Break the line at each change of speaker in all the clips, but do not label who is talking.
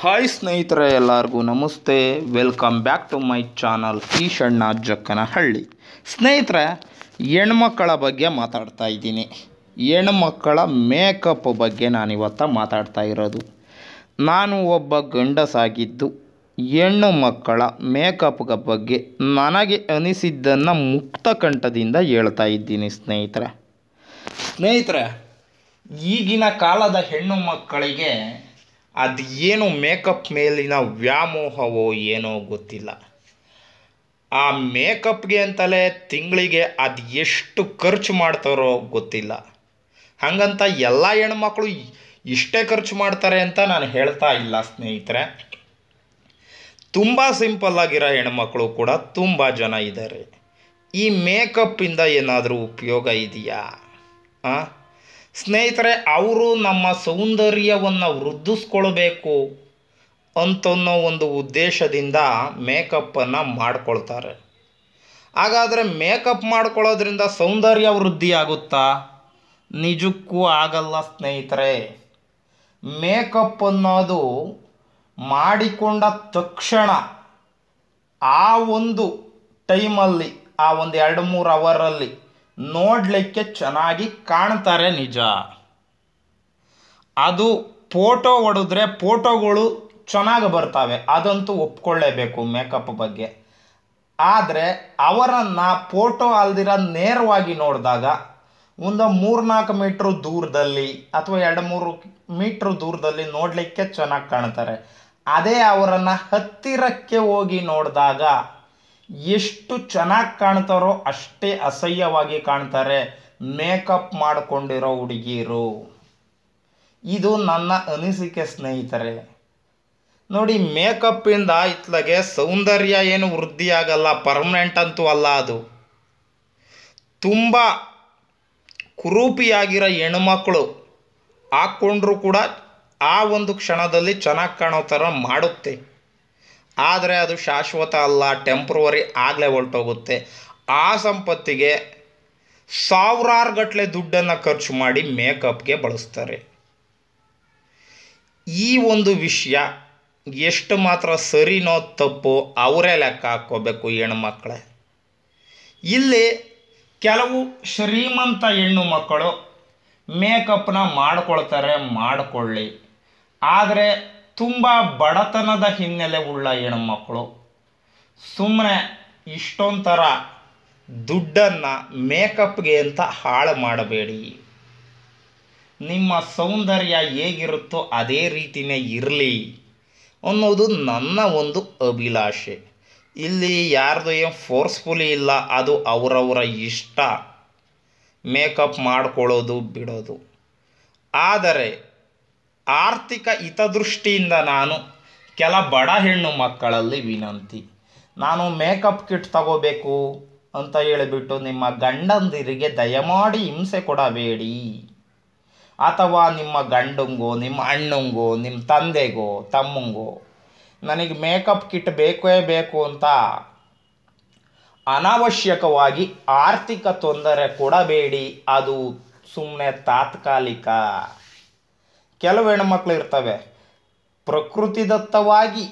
hi ಸ್ನೇಹಿತರೆ ಎಲ್ಲರಿಗೂ ನಮಸ್ತೆ welcome back to my channel Eeshanna Jakkanahalli ಸ್ನೇಹಿತರೆ ಹೆಣ್ಮಕ್ಕಳ ಬಗ್ಗೆ ಮಾತಾಡ್ತಾ ಇದ್ದೀನಿ ಹೆಣ್ಮಕ್ಕಳ ಮೇಕಪ್ ಬಗ್ಗೆ ನಾನಿವತ್ತ ಮಾತಾಡ್ತಾ ಇರೋದು ನಾನು ಒಬ್ಬ ಗಂಡಸಾಗಿದ್ದು ಹೆಣ್ಣು ಮಕ್ಕಳ ಮೇಕಪ್ಗ ಬಗ್ಗೆ ನನಗೆ ಅನಿಸಿದ್ದನ್ನು ಮುಕ್ತ ಕಂಠದಿಂದ ಹೇಳ್ತಾ ಇದ್ದೀನಿ ಸ್ನೇಹಿತರೆ ಸ್ನೇಹಿತರೆ ಈಗಿನ ಕಾಲದ ಹೆಣ್ಣು ಮಕ್ಕಳಿಗೆ ಅದು ಏನು ಮೇಕಪ್ ಮೇಲಿನ ವ್ಯಾಮೋಹವೋ ಏನೋ ಗೊತ್ತಿಲ್ಲ ಆ ಮೇಕಪ್ಗೆ ಅಂತಲೇ ತಿಂಗಳಿಗೆ ಅದು ಎಷ್ಟು ಖರ್ಚು ಮಾಡ್ತಾರೋ ಗೊತ್ತಿಲ್ಲ ಹಾಗಂತ ಎಲ್ಲ ಹೆಣ್ಮಕ್ಳು ಇಷ್ಟೇ ಖರ್ಚು ಮಾಡ್ತಾರೆ ಅಂತ ನಾನು ಹೇಳ್ತಾ ಇಲ್ಲ ಸ್ನೇಹಿತರೆ ತುಂಬ ಸಿಂಪಲ್ಲಾಗಿರೋ ಹೆಣ್ಮಕ್ಳು ಕೂಡ ತುಂಬ ಜನ ಇದ್ದಾರೆ ಈ ಮೇಕಪ್ಪಿಂದ ಏನಾದರೂ ಉಪಯೋಗ ಇದೆಯಾ ಹಾಂ ಸ್ನೇಹಿತರೆ ಅವರು ನಮ್ಮ ಸೌಂದರ್ಯವನ್ನು ವೃದ್ಧಿಸ್ಕೊಳ್ಬೇಕು ಅಂತನ್ನೋ ಒಂದು ಉದ್ದೇಶದಿಂದ ಮೇಕಪ್ಪನ್ನು ಮಾಡಿಕೊಳ್ತಾರೆ ಹಾಗಾದರೆ ಮೇಕಪ್ ಮಾಡ್ಕೊಳ್ಳೋದ್ರಿಂದ ಸೌಂದರ್ಯ ವೃದ್ಧಿ ಆಗುತ್ತಾ ನಿಜಕ್ಕೂ ಆಗಲ್ಲ ಸ್ನೇಹಿತರೆ ಮೇಕಪ್ ಅನ್ನೋದು ಮಾಡಿಕೊಂಡ ತಕ್ಷಣ ಆ ಒಂದು ಟೈಮಲ್ಲಿ ಆ ಒಂದು ಎರಡು ಮೂರು ಅವರಲ್ಲಿ ನೋಡಲಿಕ್ಕೆ ಚೆನ್ನಾಗಿ ಕಾಣ್ತಾರೆ ನಿಜ ಅದು ಫೋಟೋ ಹೊಡೆದ್ರೆ ಫೋಟೋಗಳು ಚೆನ್ನಾಗಿ ಬರ್ತವೆ ಅದಂತೂ ಒಪ್ಕೊಳ್ಳೇಬೇಕು ಮೇಕಪ್ ಬಗ್ಗೆ ಆದರೆ ಅವರನ್ನು ಫೋಟೋ ಅಲ್ದಿರ ನೇರವಾಗಿ ನೋಡಿದಾಗ ಒಂದು ಮೂರ್ನಾಲ್ಕು ಮೀಟ್ರ್ ದೂರದಲ್ಲಿ ಅಥವಾ ಎರಡು ಮೂರು ಮೀಟ್ರ್ ದೂರದಲ್ಲಿ ನೋಡಲಿಕ್ಕೆ ಚೆನ್ನಾಗಿ ಕಾಣ್ತಾರೆ ಅದೇ ಅವರನ್ನು ಹತ್ತಿರಕ್ಕೆ ಹೋಗಿ ನೋಡಿದಾಗ ಎಷ್ಟು ಚೆನ್ನಾಗಿ ಕಾಣ್ತಾರೋ ಅಷ್ಟೇ ಅಸಹ್ಯವಾಗಿ ಕಾಣ್ತಾರೆ ಮೇಕಪ್ ಮಾಡಿಕೊಂಡಿರೋ ಹುಡುಗಿಯರು ಇದು ನನ್ನ ಅನಿಸಿಕೆ ಸ್ನೇಹಿತರೆ ನೋಡಿ ಮೇಕಪ್ಪಿಂದ ಇತ್ಲಗೆ ಸೌಂದರ್ಯ ಏನು ವೃದ್ಧಿಯಾಗಲ್ಲ ಪರ್ಮನೆಂಟ್ ಅಂತೂ ಅಲ್ಲ ಅದು ತುಂಬ ಕುರೂಪಿಯಾಗಿರೋ ಹೆಣ್ಮಕ್ಳು ಹಾಕ್ಕೊಂಡ್ರೂ ಕೂಡ ಆ ಒಂದು ಕ್ಷಣದಲ್ಲಿ ಚೆನ್ನಾಗಿ ಕಾಣೋ ಥರ ಮಾಡುತ್ತೆ ಆದರೆ ಅದು ಶಾಶ್ವತ ಅಲ್ಲ ಟೆಂಪ್ರವರಿ ಆಗಲೇ ಹೊರಟೋಗುತ್ತೆ ಆ ಸಂಪತ್ತಿಗೆ ಸಾವಿರಾರು ಗಟ್ಟಲೆ ದುಡ್ಡನ್ನು ಖರ್ಚು ಮಾಡಿ ಮೇಕಪ್ಗೆ ಬಳಸ್ತಾರೆ ಈ ಒಂದು ವಿಷಯ ಎಷ್ಟು ಮಾತ್ರ ಸರಿನೋ ತಪ್ಪು ಅವರೇ ಲೆಕ್ಕ ಹಾಕ್ಕೋಬೇಕು ಮಕ್ಕಳೇ ಇಲ್ಲಿ ಕೆಲವು ಶ್ರೀಮಂತ ಹೆಣ್ಣು ಮಕ್ಕಳು ಮೇಕಪ್ನ ಮಾಡ್ಕೊಳ್ತಾರೆ ಮಾಡಿಕೊಳ್ಳಿ ಆದರೆ ತುಂಬ ಬಡತನದ ಹಿನ್ನೆಲೆ ಉಳ್ಳ ಹೆಣ್ಮಕ್ಕಳು ಸುಮ್ಮನೆ ಇಷ್ಟೊಂಥರ ದುಡ್ಡನ್ನು ಮೇಕಪ್ಗೆ ಅಂತ ಹಾಳು ಮಾಡಬೇಡಿ ನಿಮ್ಮ ಸೌಂದರ್ಯ ಹೇಗಿರುತ್ತೋ ಅದೇ ರೀತಿಯೇ ಇರಲಿ ಅನ್ನೋದು ನನ್ನ ಒಂದು ಅಭಿಲಾಷೆ ಇಲ್ಲಿ ಯಾರ್ದು ಏನು ಫೋರ್ಸ್ಫುಲಿ ಇಲ್ಲ ಅದು ಅವರವರ ಇಷ್ಟ ಮೇಕಪ್ ಮಾಡ್ಕೊಳ್ಳೋದು ಬಿಡೋದು ಆದರೆ ಆರ್ಥಿಕ ಹಿತದೃಷ್ಟಿಯಿಂದ ನಾನು ಕೆಲ ಬಡ ಹೆಣ್ಣು ಮಕ್ಕಳಲ್ಲಿ ವಿನಂತಿ ನಾನು ಮೇಕಪ್ ಕಿಟ್ ತಗೋಬೇಕು ಅಂತ ಹೇಳಿಬಿಟ್ಟು ನಿಮ್ಮ ಗಂಡಂದಿರಿಗೆ ದಯಮಾಡಿ ಹಿಂಸೆ ಕೊಡಬೇಡಿ ಅಥವಾ ನಿಮ್ಮ ಗಂಡಂಗೋ ನಿಮ್ಮ ಅಣ್ಣಂಗೋ ನಿಮ್ಮ ತಂದೆಗೋ ತಮ್ಮಂಗೋ ನನಗೆ ಮೇಕಪ್ ಕಿಟ್ ಬೇಕೇ ಬೇಕು ಅಂತ ಅನಾವಶ್ಯಕವಾಗಿ ಆರ್ಥಿಕ ತೊಂದರೆ ಕೊಡಬೇಡಿ ಅದು ಸುಮ್ಮನೆ ತಾತ್ಕಾಲಿಕ ಕೆಲವು ಹೆಣ್ಮಕ್ಳು ಇರ್ತವೆ ಪ್ರಕೃತಿದತ್ತವಾಗಿ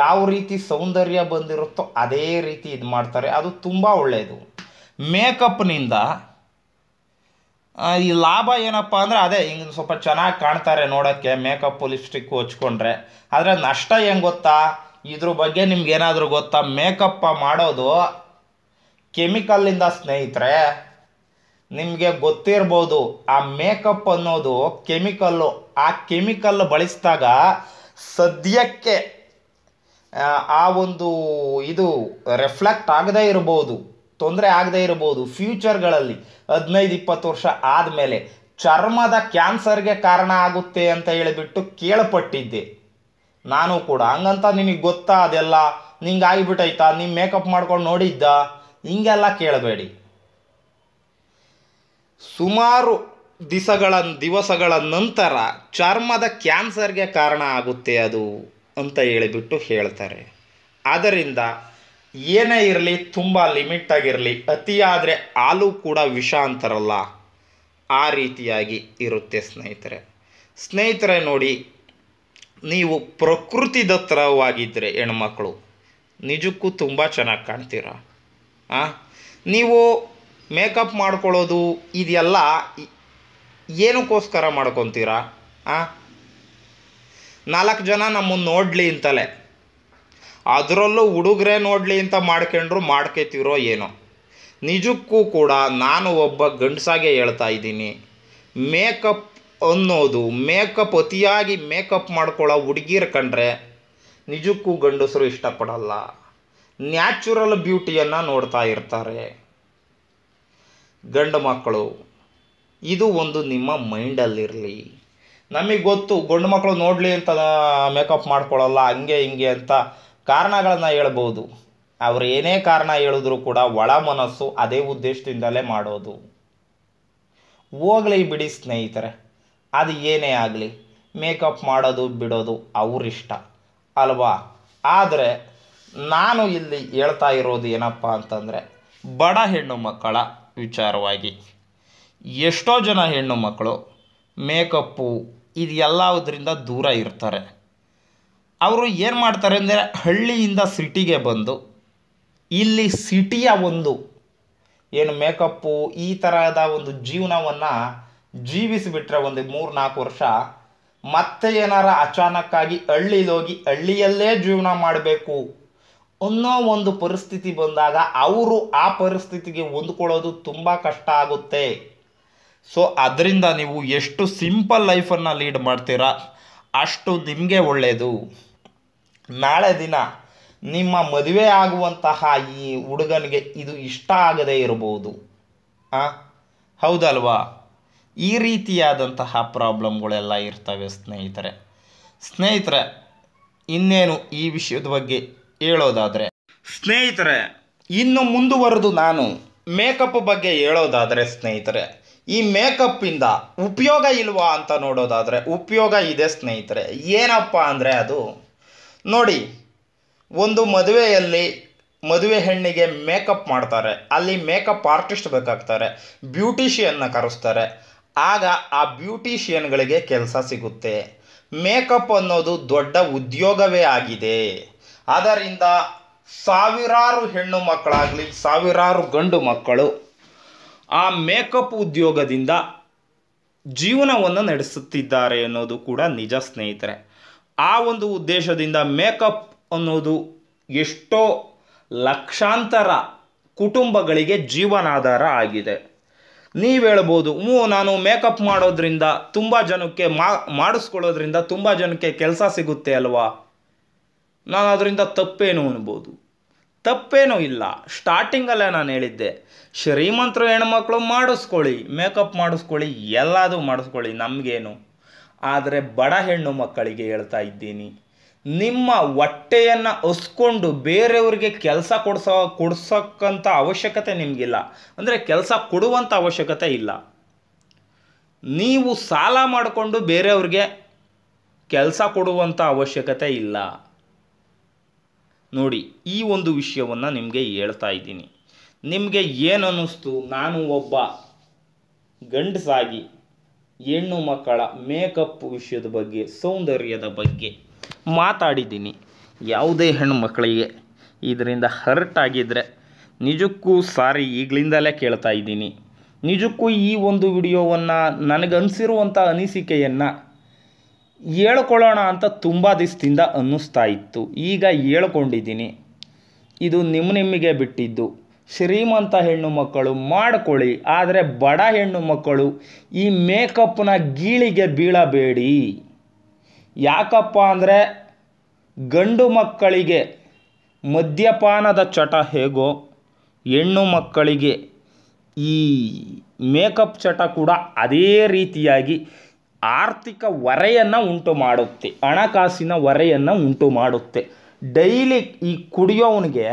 ಯಾವ ರೀತಿ ಸೌಂದರ್ಯ ಬಂದಿರುತ್ತೋ ಅದೇ ರೀತಿ ಇದು ಮಾಡ್ತಾರೆ ಅದು ತುಂಬ ಒಳ್ಳೆಯದು ಮೇಕಪ್ನಿಂದ ಈ ಲಾಭ ಏನಪ್ಪ ಅಂದರೆ ಅದೇ ಹಿಂಗೆ ಸ್ವಲ್ಪ ಚೆನ್ನಾಗಿ ಕಾಣ್ತಾರೆ ನೋಡೋಕ್ಕೆ ಮೇಕಪ್ ಲಿಪ್ಸ್ಟಿಕ್ಕು ಹಚ್ಕೊಂಡ್ರೆ ಆದರೆ ನಷ್ಟ ಹೆಂಗೆ ಗೊತ್ತಾ ಇದ್ರ ಬಗ್ಗೆ ನಿಮ್ಗೆ ಏನಾದರೂ ಗೊತ್ತಾ ಮೇಕಪ್ಪ ಮಾಡೋದು ಕೆಮಿಕಲ್ಲಿಂದ ಸ್ನೇಹಿತರೆ ನಿಮಗೆ ಗೊತ್ತಿರ್ಬೋದು ಆ ಮೇಕಪ್ ಅನ್ನೋದು ಕೆಮಿಕಲ್ಲು ಆ ಕೆಮಿಕಲ್ ಬಳಸಿದಾಗ ಸದ್ಯಕ್ಕೆ ಆ ಒಂದು ಇದು ರೆಫ್ಲೆಕ್ಟ್ ಆಗದೇ ಇರ್ಬೋದು ತೊಂದರೆ ಆಗದೇ ಇರ್ಬೋದು ಫ್ಯೂಚರ್ಗಳಲ್ಲಿ ಹದಿನೈದು ಇಪ್ಪತ್ತು ವರ್ಷ ಆದಮೇಲೆ ಚರ್ಮದ ಕ್ಯಾನ್ಸರ್ಗೆ ಕಾರಣ ಆಗುತ್ತೆ ಅಂತ ಹೇಳಿಬಿಟ್ಟು ಕೇಳಪಟ್ಟಿದ್ದೆ ನಾನು ಕೂಡ ಹಂಗಂತ ನಿಮಗೆ ಗೊತ್ತಾ ಅದೆಲ್ಲ ನಿಂಗೆ ಆಗಿಬಿಟ್ಟೈತಾ ನಿಮ್ಮ ಮೇಕಪ್ ಮಾಡ್ಕೊಂಡು ನೋಡಿದ್ದ ಹಿಂಗೆಲ್ಲ ಕೇಳಬೇಡಿ ಸುಮಾರು ದಿಸಗಳ ದಿವಸಗಳ ನಂತರ ಚರ್ಮದ ಕ್ಯಾನ್ಸರ್ಗೆ ಕಾರಣ ಆಗುತ್ತೆ ಅದು ಅಂತ ಹೇಳಿಬಿಟ್ಟು ಹೇಳ್ತಾರೆ ಆದ್ದರಿಂದ ಏನೇ ಇರಲಿ ತುಂಬ ಆಗಿರಲಿ ಅತಿಯಾದರೆ ಹಾಲು ಕೂಡ ವಿಷ ಅಂತಾರಲ್ಲ ಆ ರೀತಿಯಾಗಿ ಇರುತ್ತೆ ಸ್ನೇಹಿತರೆ ಸ್ನೇಹಿತರೆ ನೋಡಿ ನೀವು ಪ್ರಕೃತಿದತ್ತರವಾಗಿದ್ದರೆ ಹೆಣ್ಮಕ್ಕಳು ನಿಜಕ್ಕೂ ತುಂಬ ಚೆನ್ನಾಗಿ ಕಾಣ್ತೀರ ನೀವು ಮೇಕಪ್ ಮಾಡ್ಕೊಳ್ಳೋದು ಇದೆಲ್ಲ ಏನಕ್ಕೋಸ್ಕರ ಮಾಡ್ಕೊತೀರಾ ಆ ನಾಲ್ಕು ಜನ ನಮ್ಮನ್ನು ನೋಡಲಿ ಅಂತಲೇ ಅದರಲ್ಲೂ ಹುಡುಗ್ರೆ ನೋಡಲಿ ಅಂತ ಮಾಡ್ಕೊಂಡ್ರು ಮಾಡ್ಕೊತೀರೋ ಏನೋ ನಿಜಕ್ಕೂ ಕೂಡ ನಾನು ಒಬ್ಬ ಗಂಡಸಾಗೆ ಹೇಳ್ತಾ ಇದ್ದೀನಿ ಮೇಕಪ್ ಅನ್ನೋದು ಮೇಕಪ್ ಅತಿಯಾಗಿ ಮೇಕಪ್ ಮಾಡ್ಕೊಳ್ಳೋ ಹುಡುಗಿರು ಕಂಡ್ರೆ ನಿಜಕ್ಕೂ ಗಂಡಸರು ಇಷ್ಟಪಡಲ್ಲ ನ್ಯಾಚುರಲ್ ಬ್ಯೂಟಿಯನ್ನು ನೋಡ್ತಾ ಇರ್ತಾರೆ ಗಂಡು ಮಕ್ಕಳು ಇದು ಒಂದು ನಿಮ್ಮ ಮೈಂಡಲ್ಲಿರಲಿ ನಮಗೆ ಗೊತ್ತು ಗಂಡು ಮಕ್ಕಳು ನೋಡಲಿ ಅಂತ ಮೇಕಪ್ ಮಾಡ್ಕೊಳ್ಳಲ್ಲ ಹಂಗೆ ಹಿಂಗೆ ಅಂತ ಕಾರಣಗಳನ್ನು ಹೇಳ್ಬೋದು ಅವರು ಏನೇ ಕಾರಣ ಹೇಳಿದ್ರು ಕೂಡ ಒಳ ಮನಸ್ಸು ಅದೇ ಉದ್ದೇಶದಿಂದಲೇ ಮಾಡೋದು ಹೋಗಲಿ ಬಿಡಿ ಸ್ನೇಹಿತರೆ ಅದು ಏನೇ ಆಗಲಿ ಮೇಕಪ್ ಮಾಡೋದು ಬಿಡೋದು ಅವರಿಷ್ಟ ಅಲ್ವಾ ಆದರೆ ನಾನು ಇಲ್ಲಿ ಹೇಳ್ತಾ ಇರೋದು ಏನಪ್ಪ ಅಂತಂದರೆ ಬಡ ಹೆಣ್ಣು ಮಕ್ಕಳ ವಿಚಾರವಾಗಿ ಎಷ್ಟೋ ಜನ ಹೆಣ್ಣು ಮಕ್ಕಳು ಮೇಕಪ್ಪು ಇದು ದೂರ ಇರ್ತಾರೆ ಅವರು ಏನು ಮಾಡ್ತಾರೆ ಅಂದರೆ ಹಳ್ಳಿಯಿಂದ ಸಿಟಿಗೆ ಬಂದು ಇಲ್ಲಿ ಸಿಟಿಯ ಒಂದು ಏನು ಮೇಕಪ್ಪು ಈ ಥರದ ಒಂದು ಜೀವನವನ್ನು ಜೀವಿಸಿಬಿಟ್ರೆ ಒಂದು ಮೂರು ನಾಲ್ಕು ವರ್ಷ ಮತ್ತೆ ಏನಾರ ಅಚಾನಕ್ಕಾಗಿ ಹೋಗಿ ಹಳ್ಳಿಯಲ್ಲೇ ಜೀವನ ಮಾಡಬೇಕು ಅನ್ನೋ ಒಂದು ಪರಿಸ್ಥಿತಿ ಬಂದಾಗ ಅವರು ಆ ಪರಿಸ್ಥಿತಿಗೆ ಹೊಂದ್ಕೊಳ್ಳೋದು ತುಂಬ ಕಷ್ಟ ಆಗುತ್ತೆ ಸೊ ಅದರಿಂದ ನೀವು ಎಷ್ಟು ಸಿಂಪಲ್ ಲೈಫನ್ನು ಲೀಡ್ ಮಾಡ್ತೀರಾ ಅಷ್ಟು ನಿಮಗೆ ಒಳ್ಳೆಯದು ನಾಳೆ ದಿನ ನಿಮ್ಮ ಮದುವೆ ಆಗುವಂತಹ ಈ ಹುಡುಗನಿಗೆ ಇದು ಇಷ್ಟ ಆಗದೇ ಇರಬಹುದು ಹೌದಲ್ವಾ ಈ ರೀತಿಯಾದಂತಹ ಪ್ರಾಬ್ಲಮ್ಗಳೆಲ್ಲ ಇರ್ತವೆ ಸ್ನೇಹಿತರೆ ಸ್ನೇಹಿತರೆ ಇನ್ನೇನು ಈ ವಿಷಯದ ಬಗ್ಗೆ ಹೇಳೋದಾದರೆ ಸ್ನೇಹಿತರೆ ಇನ್ನು ಮುಂದುವರೆದು ನಾನು ಮೇಕಪ್ ಬಗ್ಗೆ ಹೇಳೋದಾದರೆ ಸ್ನೇಹಿತರೆ ಈ ಮೇಕಪ್ಪಿಂದ ಉಪಯೋಗ ಇಲ್ವಾ ಅಂತ ನೋಡೋದಾದರೆ ಉಪಯೋಗ ಇದೆ ಸ್ನೇಹಿತರೆ ಏನಪ್ಪ ಅಂದರೆ ಅದು ನೋಡಿ ಒಂದು ಮದುವೆಯಲ್ಲಿ ಮದುವೆ ಹೆಣ್ಣಿಗೆ ಮೇಕಪ್ ಮಾಡ್ತಾರೆ ಅಲ್ಲಿ ಮೇಕಪ್ ಆರ್ಟಿಸ್ಟ್ ಬೇಕಾಗ್ತಾರೆ ಬ್ಯೂಟಿಷಿಯನ್ನ ಕರೆಸ್ತಾರೆ ಆಗ ಆ ಬ್ಯೂಟಿಷಿಯನ್ಗಳಿಗೆ ಕೆಲಸ ಸಿಗುತ್ತೆ ಮೇಕಪ್ ಅನ್ನೋದು ದೊಡ್ಡ ಉದ್ಯೋಗವೇ ಆಗಿದೆ ಅದರಿಂದ ಸಾವಿರಾರು ಹೆಣ್ಣು ಮಕ್ಕಳಾಗಲಿ ಸಾವಿರಾರು ಗಂಡು ಮಕ್ಕಳು ಆ ಮೇಕಪ್ ಉದ್ಯೋಗದಿಂದ ಜೀವನವನ್ನು ನಡೆಸುತ್ತಿದ್ದಾರೆ ಅನ್ನೋದು ಕೂಡ ನಿಜ ಸ್ನೇಹಿತರೆ ಆ ಒಂದು ಉದ್ದೇಶದಿಂದ ಮೇಕಪ್ ಅನ್ನೋದು ಎಷ್ಟೋ ಲಕ್ಷಾಂತರ ಕುಟುಂಬಗಳಿಗೆ ಜೀವನಾಧಾರ ಆಗಿದೆ ನೀವು ಹೇಳ್ಬೋದು ಹ್ಞೂ ನಾನು ಮೇಕಪ್ ಮಾಡೋದ್ರಿಂದ ತುಂಬ ಜನಕ್ಕೆ ಮಾ ಮಾಡಿಸ್ಕೊಳ್ಳೋದ್ರಿಂದ ತುಂಬ ಜನಕ್ಕೆ ಕೆಲಸ ಸಿಗುತ್ತೆ ಅಲ್ವಾ ನಾನು ಅದರಿಂದ ತಪ್ಪೇನು ಅನ್ಬೋದು ತಪ್ಪೇನೂ ಇಲ್ಲ ಸ್ಟಾರ್ಟಿಂಗಲ್ಲೇ ನಾನು ಹೇಳಿದ್ದೆ ಶ್ರೀಮಂತರು ಹೆಣ್ಮಕ್ಳು ಮಾಡಿಸ್ಕೊಳ್ಳಿ ಮೇಕಪ್ ಮಾಡಿಸ್ಕೊಳ್ಳಿ ಎಲ್ಲದೂ ಮಾಡಿಸ್ಕೊಳ್ಳಿ ನಮಗೇನು ಆದರೆ ಬಡ ಹೆಣ್ಣು ಮಕ್ಕಳಿಗೆ ಹೇಳ್ತಾ ಇದ್ದೀನಿ ನಿಮ್ಮ ಹೊಟ್ಟೆಯನ್ನು ಒಸ್ಕೊಂಡು ಬೇರೆಯವ್ರಿಗೆ ಕೆಲಸ ಕೊಡ್ಸ ಕೊಡ್ಸೋಕ್ಕಂಥ ಅವಶ್ಯಕತೆ ನಿಮಗಿಲ್ಲ ಅಂದರೆ ಕೆಲಸ ಕೊಡುವಂಥ ಅವಶ್ಯಕತೆ ಇಲ್ಲ ನೀವು ಸಾಲ ಮಾಡಿಕೊಂಡು ಬೇರೆಯವ್ರಿಗೆ ಕೆಲಸ ಕೊಡುವಂಥ ಅವಶ್ಯಕತೆ ಇಲ್ಲ ನೋಡಿ ಈ ಒಂದು ವಿಷಯವನ್ನು ನಿಮಗೆ ಹೇಳ್ತಾ ಇದ್ದೀನಿ ನಿಮಗೆ ಏನನ್ನಿಸ್ತು ನಾನು ಒಬ್ಬ ಗಂಡಸಾಗಿ ಹೆಣ್ಣು ಮಕ್ಕಳ ಮೇಕಪ್ ವಿಷಯದ ಬಗ್ಗೆ ಸೌಂದರ್ಯದ ಬಗ್ಗೆ ಮಾತಾಡಿದ್ದೀನಿ ಯಾವುದೇ ಹೆಣ್ಣು ಮಕ್ಕಳಿಗೆ ಇದರಿಂದ ಹರ್ಟ್ ಆಗಿದ್ದರೆ ನಿಜಕ್ಕೂ ಸಾರಿ ಈಗಲಿಂದಲೇ ಕೇಳ್ತಾ ಇದ್ದೀನಿ ನಿಜಕ್ಕೂ ಈ ಒಂದು ವಿಡಿಯೋವನ್ನು ನನಗನ್ಸಿರುವಂಥ ಅನಿಸಿಕೆಯನ್ನು ಹೇಳ್ಕೊಳ್ಳೋಣ ಅಂತ ತುಂಬ ದಿವಸದಿಂದ ಅನ್ನಿಸ್ತಾ ಇತ್ತು ಈಗ ಹೇಳ್ಕೊಂಡಿದ್ದೀನಿ ಇದು ನಿಮ್ಮ ನಿಮಗೆ ಬಿಟ್ಟಿದ್ದು ಶ್ರೀಮಂತ ಹೆಣ್ಣು ಮಕ್ಕಳು ಮಾಡಿಕೊಳ್ಳಿ ಆದರೆ ಬಡ ಹೆಣ್ಣು ಮಕ್ಕಳು ಈ ಮೇಕಪ್ನ ಗೀಳಿಗೆ ಬೀಳಬೇಡಿ ಯಾಕಪ್ಪ ಅಂದರೆ ಗಂಡು ಮಕ್ಕಳಿಗೆ ಮದ್ಯಪಾನದ ಚಟ ಹೇಗೋ ಹೆಣ್ಣು ಮಕ್ಕಳಿಗೆ ಈ ಮೇಕಪ್ ಚಟ ಕೂಡ ಅದೇ ರೀತಿಯಾಗಿ ಆರ್ಥಿಕ ಹೊರೆಯನ್ನು ಉಂಟು ಮಾಡುತ್ತೆ ಹಣಕಾಸಿನ ಹೊರೆಯನ್ನು ಉಂಟು ಮಾಡುತ್ತೆ ಡೈಲಿ ಈ ಕುಡಿಯೋವನಿಗೆ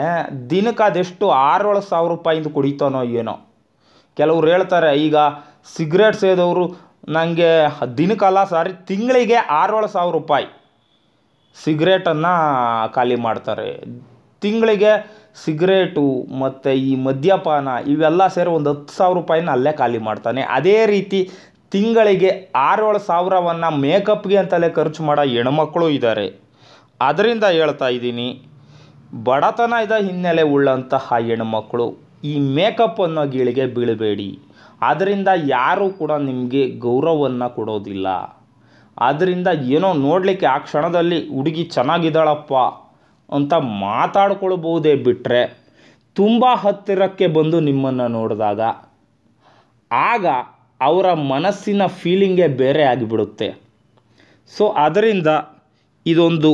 ದಿನಕ್ಕೆ ಅದೆಷ್ಟು ಆರೇಳು ಸಾವಿರ ರೂಪಾಯಿಂದ ಕುಡಿತಾನೋ ಏನೋ ಕೆಲವ್ರು ಹೇಳ್ತಾರೆ ಈಗ ಸಿಗರೇಟ್ ಸೇದವರು ನನಗೆ ದಿನಕ್ಕಲ್ಲ ಸಾರಿ ತಿಂಗಳಿಗೆ ಆರೇಳು ಸಾವಿರ ರೂಪಾಯಿ ಸಿಗರೇಟನ್ನು ಖಾಲಿ ಮಾಡ್ತಾರೆ ತಿಂಗಳಿಗೆ ಸಿಗರೇಟು ಮತ್ತು ಈ ಮದ್ಯಪಾನ ಇವೆಲ್ಲ ಸೇರಿ ಒಂದು ಹತ್ತು ಸಾವಿರ ರೂಪಾಯಿನ ಅಲ್ಲೇ ಖಾಲಿ ಮಾಡ್ತಾನೆ ಅದೇ ರೀತಿ ತಿಂಗಳಿಗೆ ಆರೇಳು ಸಾವಿರವನ್ನು ಮೇಕಪ್ಗೆ ಅಂತಲೇ ಖರ್ಚು ಮಾಡೋ ಹೆಣ್ಮಕ್ಳು ಇದ್ದಾರೆ ಅದರಿಂದ ಹೇಳ್ತಾ ಇದ್ದೀನಿ ಬಡತನ ಇದ ಹಿನ್ನೆಲೆ ಉಳ್ಳಂತಹ ಹೆಣ್ಮಕ್ಳು ಈ ಮೇಕಪ್ ಅನ್ನೋ ಗೀಳಿಗೆ ಬೀಳಬೇಡಿ ಅದರಿಂದ ಯಾರೂ ಕೂಡ ನಿಮಗೆ ಗೌರವವನ್ನು ಕೊಡೋದಿಲ್ಲ ಅದರಿಂದ ಏನೋ ನೋಡಲಿಕ್ಕೆ ಆ ಕ್ಷಣದಲ್ಲಿ ಹುಡುಗಿ ಚೆನ್ನಾಗಿದ್ದಾಳಪ್ಪ ಅಂತ ಮಾತಾಡ್ಕೊಳ್ಬೋದೇ ಬಿಟ್ಟರೆ ತುಂಬ ಹತ್ತಿರಕ್ಕೆ ಬಂದು ನಿಮ್ಮನ್ನು ನೋಡಿದಾಗ ಆಗ ಅವರ ಮನಸ್ಸಿನ ಫೀಲಿಂಗೇ ಬೇರೆ ಆಗಿಬಿಡುತ್ತೆ ಸೊ ಅದರಿಂದ ಇದೊಂದು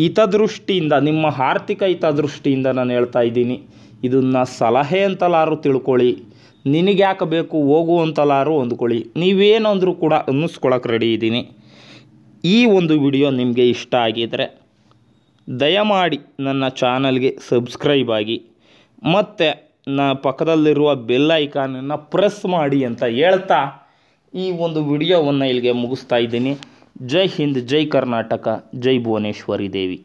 ಹಿತದೃಷ್ಟಿಯಿಂದ ನಿಮ್ಮ ಆರ್ಥಿಕ ಹಿತದೃಷ್ಟಿಯಿಂದ ನಾನು ಹೇಳ್ತಾ ಇದ್ದೀನಿ ಇದನ್ನು ಸಲಹೆ ಅಂತಲಾರು ತಿಳ್ಕೊಳ್ಳಿ ನಿನಗೆ ಯಾಕೆ ಬೇಕು ಹೋಗು ಅಂತಲಾರು ಹೊಂದ್ಕೊಳ್ಳಿ ನೀವೇನಂದರೂ ಕೂಡ ಅನ್ನಿಸ್ಕೊಳಕ್ಕೆ ರೆಡಿ ಇದ್ದೀನಿ ಈ ಒಂದು ವಿಡಿಯೋ ನಿಮಗೆ ಇಷ್ಟ ಆಗಿದರೆ ದಯಮಾಡಿ ನನ್ನ ಚಾನಲ್ಗೆ ಸಬ್ಸ್ಕ್ರೈಬ್ ಆಗಿ ಮತ್ತು ನ ಪಕ್ಕದಲ್ಲಿರುವ ಬೆಲ್ ಐಕಾನನ್ನು ಪ್ರೆಸ್ ಮಾಡಿ ಅಂತ ಹೇಳ್ತಾ ಈ ಒಂದು ವಿಡಿಯೋವನ್ನು ಇಲ್ಲಿಗೆ ಮುಗಿಸ್ತಾ ಇದ್ದೀನಿ ಜೈ ಹಿಂದ್ ಜೈ ಕರ್ನಾಟಕ ಜೈ ಭುವನೇಶ್ವರಿ ದೇವಿ